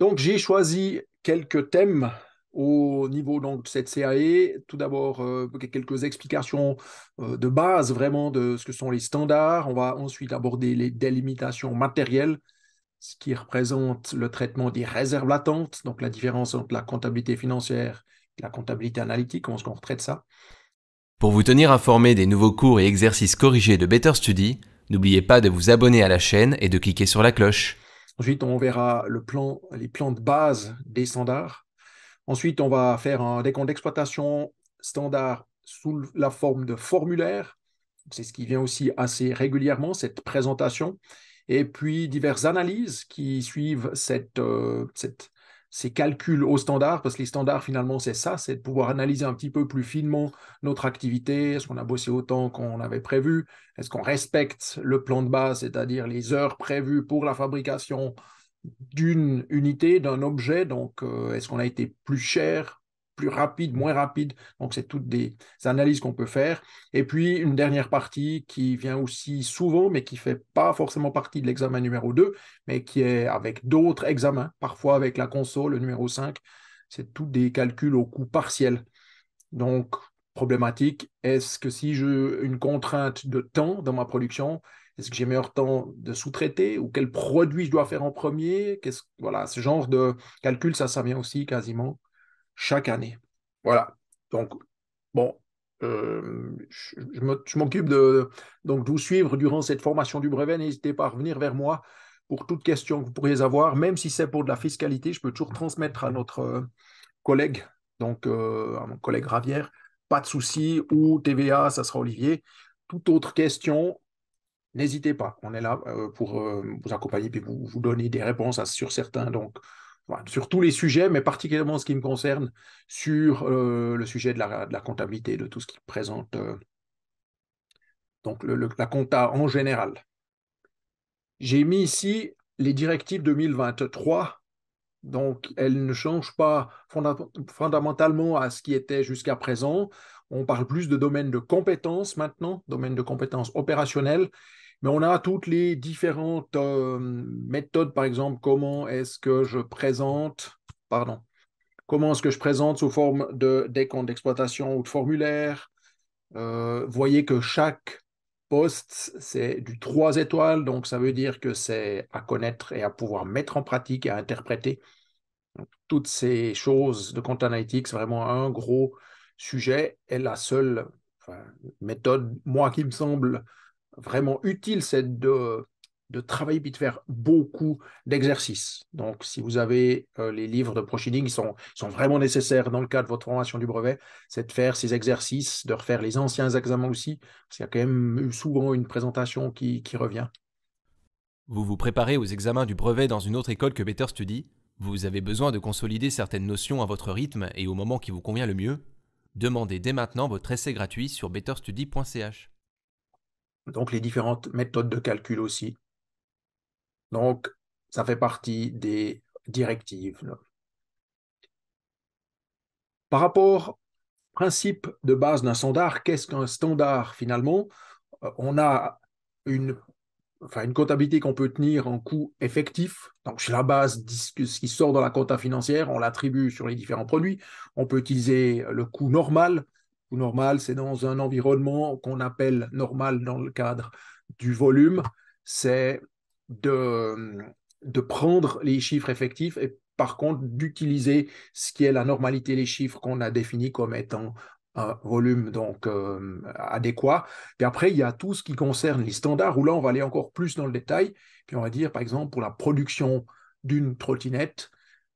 Donc j'ai choisi quelques thèmes au niveau donc, de cette CAE. Tout d'abord, euh, quelques explications euh, de base vraiment de ce que sont les standards. On va ensuite aborder les délimitations matérielles, ce qui représente le traitement des réserves latentes, donc la différence entre la comptabilité financière et la comptabilité analytique, comment est-ce qu'on retraite ça. Pour vous tenir informé des nouveaux cours et exercices corrigés de Better Study, n'oubliez pas de vous abonner à la chaîne et de cliquer sur la cloche. Ensuite, on verra les plans de base des standards. Ensuite, on va faire un décompte d'exploitation standard sous la forme de formulaire. C'est ce qui vient aussi assez régulièrement, cette présentation. Et puis, diverses analyses qui suivent cette, euh, cette ces calculs aux standards, parce que les standards, finalement, c'est ça, c'est de pouvoir analyser un petit peu plus finement notre activité, est-ce qu'on a bossé autant qu'on avait prévu, est-ce qu'on respecte le plan de base, c'est-à-dire les heures prévues pour la fabrication d'une unité, d'un objet, donc euh, est-ce qu'on a été plus cher plus rapide, moins rapide. Donc, c'est toutes des analyses qu'on peut faire. Et puis, une dernière partie qui vient aussi souvent, mais qui ne fait pas forcément partie de l'examen numéro 2, mais qui est avec d'autres examens, parfois avec la console, numéro 5. C'est tous des calculs au coût partiel. Donc, problématique, est-ce que si j'ai une contrainte de temps dans ma production, est-ce que j'ai meilleur temps de sous-traiter ou quel produit je dois faire en premier Qu'est-ce, voilà, ce genre de calcul, ça, ça vient aussi quasiment chaque année. Voilà. Donc, bon, euh, je m'occupe de, donc, de vous suivre durant cette formation du brevet. N'hésitez pas à revenir vers moi pour toute question que vous pourriez avoir, même si c'est pour de la fiscalité, je peux toujours transmettre à notre euh, collègue, donc euh, à mon collègue Ravière, pas de souci, ou TVA, ça sera Olivier. Toute autre question, n'hésitez pas, on est là pour vous accompagner et vous, donner des réponses sur certains. Donc, sur tous les sujets, mais particulièrement ce qui me concerne, sur euh, le sujet de la, comptabilité, de tout ce qui présente euh, donc la compta en général. J'ai mis ici les directives 2023, donc elles ne changent pas fondamentalement à ce qui était jusqu'à présent. On parle plus de domaine de compétences maintenant, domaine de compétences opérationnelles, mais on a toutes les différentes euh, méthodes, par exemple, comment est-ce que je présente, pardon, comment est-ce que je présente sous forme de des comptes d'exploitation ou de formulaire. Euh, voyez que chaque poste, c'est du 3 étoiles, donc ça veut dire que c'est à connaître et à pouvoir mettre en pratique et à interpréter. toutes ces choses de compte analytics, c'est vraiment un gros sujet et la seule méthode, moi qui me semble vraiment utile, c'est de, de travailler puis de faire beaucoup d'exercices. Donc, si vous avez euh, les livres de Proceeding ils sont, sont vraiment nécessaires dans le cadre de votre formation du brevet, c'est de faire ces exercices, de refaire les anciens examens aussi, parce qu'il y a quand même souvent une présentation qui, qui revient. Vous vous préparez aux examens du brevet dans une autre école que Better Study Vous avez besoin de consolider certaines notions à votre rythme et au moment qui vous convient le mieux Demandez dès maintenant votre essai gratuit sur betterstudy.ch. Donc les différentes méthodes de calcul aussi. Donc ça fait partie des directives. Par rapport au principe de base d'un standard, qu'est-ce qu'un standard finalement euh, On a une, comptabilité qu'on peut tenir en coût effectif. Donc sur la base ce qui sort dans la compta financière, on l'attribue sur les différents produits. On peut utiliser le coût normal normal, c'est dans un environnement qu'on appelle normal dans le cadre du volume, c'est de, de prendre les chiffres effectifs et par contre d'utiliser ce qui est la normalité, les chiffres qu'on a définis comme étant un volume donc euh, adéquat. Puis après, il y a tout ce qui concerne les standards, où là, on va aller encore plus dans le détail. Puis on va dire, par exemple, pour la production d'une trottinette,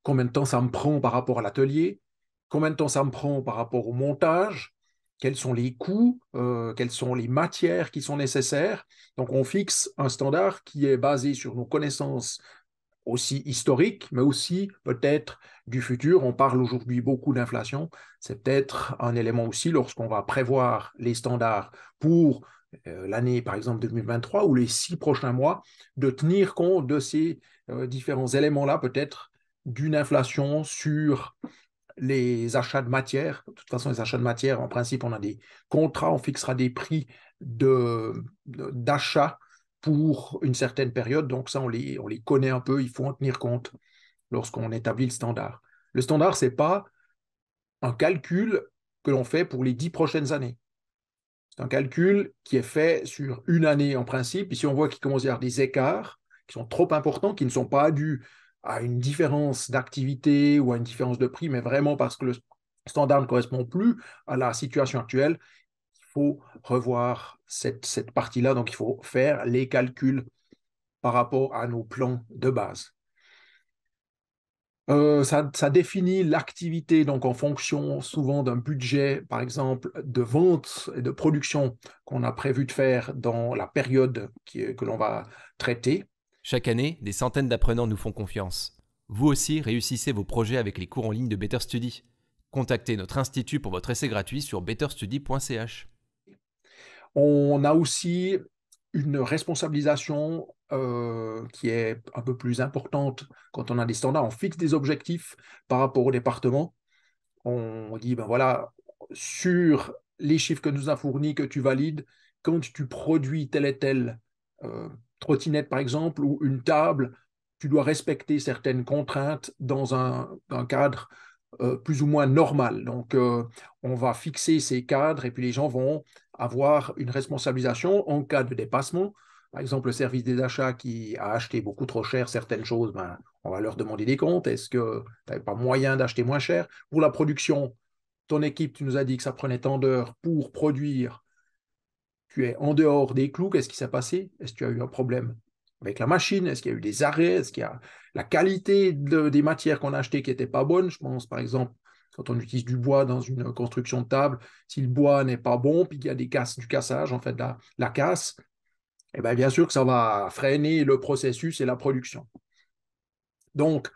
combien de temps ça me prend par rapport à l'atelier, combien de temps ça me prend par rapport au montage, quels sont les coûts, euh, quelles sont les matières qui sont nécessaires. Donc on fixe un standard qui est basé sur nos connaissances aussi historiques, mais aussi peut-être du futur. On parle aujourd'hui beaucoup d'inflation. C'est peut-être un élément aussi lorsqu'on va prévoir les standards pour euh, l'année, par exemple, 2023 ou les six prochains mois, de tenir compte de ces euh, différents éléments-là, peut-être d'une inflation sur les achats de matières De toute façon, les achats de matière, en principe, on a des contrats, on fixera des prix d'achat de, d'achat pour une certaine période. Donc ça, on les, on les connaît un peu, il faut en tenir compte lorsqu'on établit le standard. Le standard, ce n'est pas un calcul que l'on fait pour les dix prochaines années. C'est un calcul qui est fait sur une année en principe. Ici, on voit qu'il commence à y avoir des écarts qui sont trop importants, qui ne sont pas dus à une différence d'activité ou à une différence de prix, mais vraiment parce que le standard ne correspond plus à la situation actuelle, il faut revoir cette, partie-là. Donc, il faut faire les calculs par rapport à nos plans de base. Euh, ça, définit l'activité donc en fonction souvent d'un budget, par exemple, de vente et de production qu'on a prévu de faire dans la période que l'on va traiter. Chaque année, des centaines d'apprenants nous font confiance. Vous aussi, réussissez vos projets avec les cours en ligne de Better Study. Contactez notre institut pour votre essai gratuit sur betterstudy.ch. On a aussi une responsabilisation euh, qui est un peu plus importante quand on a des standards. On fixe des objectifs par rapport au département. On dit, ben voilà, sur les chiffres que nous a fournis, que tu valides, quand tu produis tel et tel euh, trottinette par exemple, ou une table, tu dois respecter certaines contraintes dans un, cadre euh, plus ou moins normal. Donc, euh, on va fixer ces cadres et puis les gens vont avoir une responsabilisation en cas de dépassement. Par exemple, le service des achats qui a acheté beaucoup trop cher certaines choses, ben, on va leur demander des comptes. Est-ce que tu n'avais pas moyen d'acheter moins cher Pour la production, ton équipe, tu nous as dit que ça prenait tant d'heures pour produire tu en dehors des clous, qu'est-ce qui s'est passé Est-ce que tu as eu un problème avec la machine Est-ce qu'il y a eu des arrêts Est-ce qu'il y a la qualité des matières qu'on a achetées qui n'était pas bonne Je pense par exemple quand on utilise du bois dans une construction de table, si le bois n'est pas bon, puis qu'il y a des casses, du cassage, en fait, la, la, casse, eh bien, bien sûr que ça va freiner le processus et la production. Donc,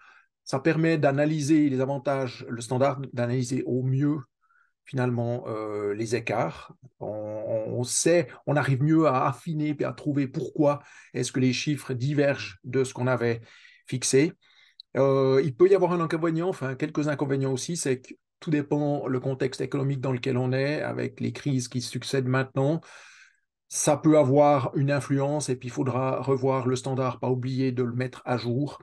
ça permet d'analyser les avantages, le standard, d'analyser au mieux finalement euh, les écarts. On, sait, on arrive mieux à affiner et à trouver pourquoi est-ce que les chiffres divergent de ce qu'on avait fixé. Euh, il peut y avoir un inconvénient, enfin quelques inconvénients aussi, c'est que tout dépend le contexte économique dans lequel on est, avec les crises qui succèdent maintenant. Ça peut avoir une influence et puis il faudra revoir le standard, pas oublier de le mettre à jour.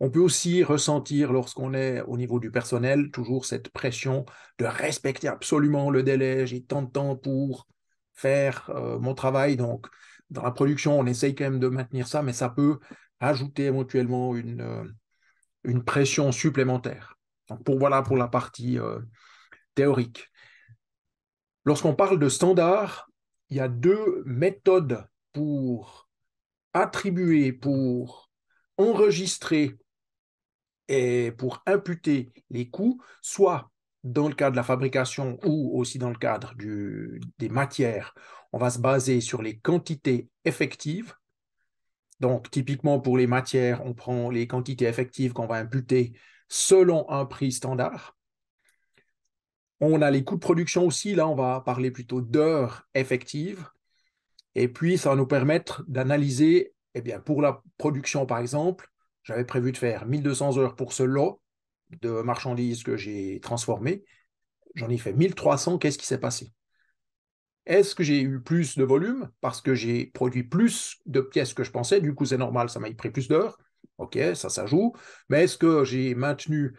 On peut aussi ressentir lorsqu'on est au niveau du personnel toujours cette pression de respecter absolument le délai. J'ai tant de temps pour faire euh, mon travail. Donc, dans la production, on essaye quand même de maintenir ça, mais ça peut ajouter éventuellement une, euh, une pression supplémentaire. Donc, pour, voilà pour la partie euh, théorique. Lorsqu'on parle de standard, il y a deux méthodes pour attribuer, pour enregistrer et pour imputer les coûts, soit dans le cadre de la fabrication ou aussi dans le cadre des matières, on va se baser sur les quantités effectives. Donc, typiquement pour les matières, on prend les quantités effectives qu'on va imputer selon un prix standard. On a les coûts de production aussi, là on va parler plutôt d'heures effectives. Et puis, ça va nous permettre d'analyser, eh bien, pour la production par exemple, j'avais prévu de faire 1200 heures pour ce lot de marchandises que j'ai transformé. J'en ai fait 1300. Qu'est-ce qui s'est passé Est-ce que j'ai eu plus de volume parce que j'ai produit plus de pièces que je pensais Du coup, c'est normal, ça m'a pris plus d'heures. OK, ça, ça joue. Mais est-ce que j'ai maintenu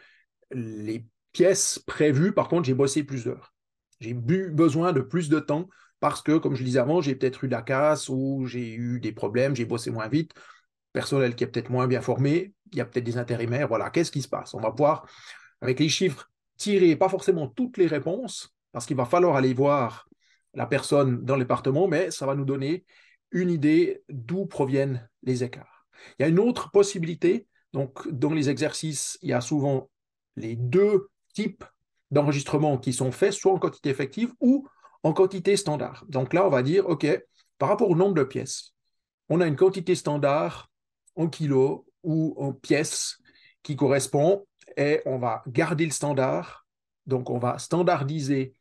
les pièces prévues Par contre, j'ai bossé plus d'heures. J'ai eu besoin de plus de temps parce que, comme je le disais avant, j'ai peut-être eu de la casse ou j'ai eu des problèmes, j'ai bossé moins vite personnel qui est peut-être moins bien formé, il y a peut-être des intérimaires, voilà, qu'est-ce qui se passe On va pouvoir, avec les chiffres, tirer pas forcément toutes les réponses, parce qu'il va falloir aller voir la personne dans l'appartement, mais ça va nous donner une idée d'où proviennent les écarts. Il y a une autre possibilité, donc dans les exercices, il y a souvent les deux types d'enregistrements qui sont faits, soit en quantité effective ou en quantité standard. Donc là, on va dire, OK, par rapport au nombre de pièces, on a une quantité standard en kilos ou en pièces qui correspond et on va garder le standard. Donc, on va standardiser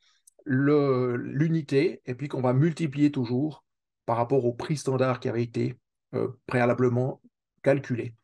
l'unité et puis qu'on va multiplier toujours par rapport au prix standard qui avait été euh, préalablement calculé.